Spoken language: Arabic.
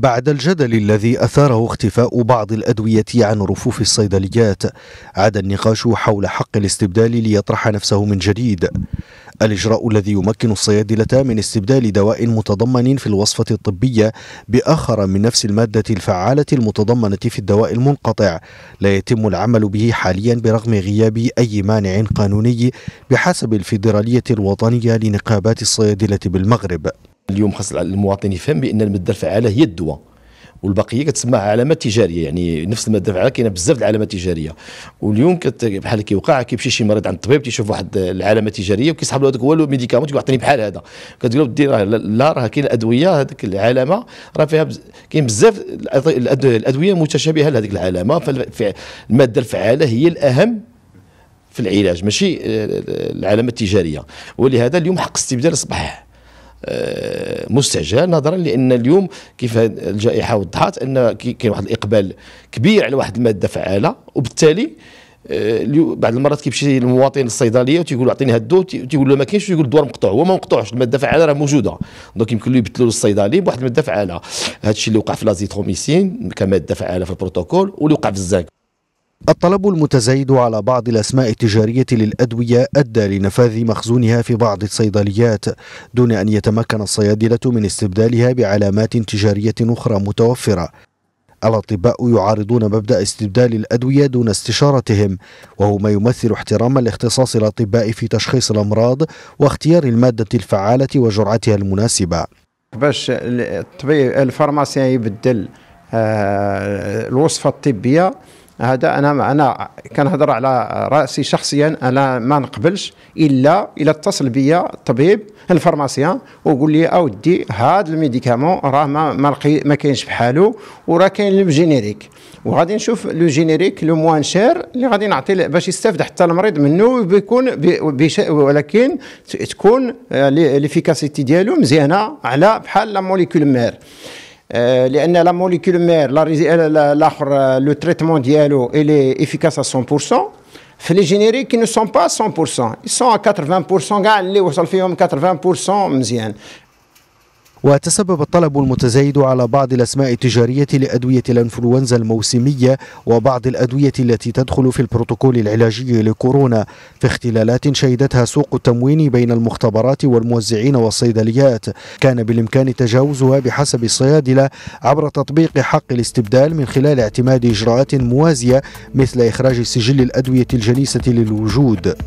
بعد الجدل الذي أثاره اختفاء بعض الأدوية عن رفوف الصيدليات عاد النقاش حول حق الاستبدال ليطرح نفسه من جديد الإجراء الذي يمكن الصيادلة من استبدال دواء متضمن في الوصفة الطبية بآخر من نفس المادة الفعالة المتضمنة في الدواء المنقطع لا يتم العمل به حاليا برغم غياب أي مانع قانوني بحسب الفيدرالية الوطنية لنقابات الصيادلة بالمغرب اليوم خاص المواطن يفهم بان الماده الفعاله هي الدواء والبقيه كتسمى علامات تجاريه يعني نفس الماده الفعاله كاينه بزاف العلامات التجاريه واليوم كت بحال كيوقع كيمشي شي مريض عند الطبيب تيشوف واحد العلامه التجاريه وكيسحب له هذاك هو الميديكامون تيقول عطيني بحال هذا كتقول له راه لا راه كاين ادويه هذيك العلامه راه فيها بز... كاين بزاف الادويه متشابهه لهذيك العلامه فالماده الفعاله هي الاهم في العلاج ماشي آه، العلامه التجاريه ولهذا اليوم حق استبدال اصبح آه، مستعجل نظرا لان اليوم كيف الجائحه وضحت ان كاين واحد الاقبال كبير على واحد الماده فعاله وبالتالي آه، بعض المرات كيمشي المواطن للصيدليه وتيقول له اعطيني هاد الدواء تيقول له ما كاينش يقول الدواء مقطوع هو ما مقطوعش الماده فعاله راه موجوده دونك يمكن له يبدلوا للصيدلي بواحد الماده فعاله هادشي اللي وقع في لازيتروميسين كماده فعاله في البروتوكول واللي وقع في الزاك الطلب المتزايد على بعض الأسماء التجارية للأدوية أدى لنفاذ مخزونها في بعض الصيدليات دون أن يتمكن الصيادلة من استبدالها بعلامات تجارية أخرى متوفرة الأطباء يعارضون مبدأ استبدال الأدوية دون استشارتهم وهو ما يمثل احترام الاختصاص الأطباء في تشخيص الأمراض واختيار المادة الفعالة وجرعتها المناسبة باش الطبيب الفارماسيان يبدل آه، الوصفة الطبية هذا انا انا كنهضر على راسي شخصيا انا ما نقبلش الا الا اتصل بيا الطبيب الفارماسيان وقول لي اودي هذا الميديكامون راه ما ما, ما كاينش بحالو وراه كاين الجينيريك وغادي نشوف لو جينيريك لو موان شير اللي غادي نعطي باش يستافد حتى المريض منه بيكون بي ولكن تكون ليفيكاسيتي ديالو مزيانه على بحال لا موليكول مير Euh, la molécule mère, euh, euh, le traitement d'ILO, il est efficace à 100%. Les génériques ne sont pas à 100%. Ils sont à 80%. Les salphéums à 80%, وتسبب الطلب المتزايد على بعض الأسماء التجارية لأدوية الأنفلونزا الموسمية وبعض الأدوية التي تدخل في البروتوكول العلاجي لكورونا في اختلالات شهدتها سوق التموين بين المختبرات والموزعين والصيدليات كان بالإمكان تجاوزها بحسب الصيادلة عبر تطبيق حق الاستبدال من خلال اعتماد إجراءات موازية مثل إخراج سجل الأدوية الجليسة للوجود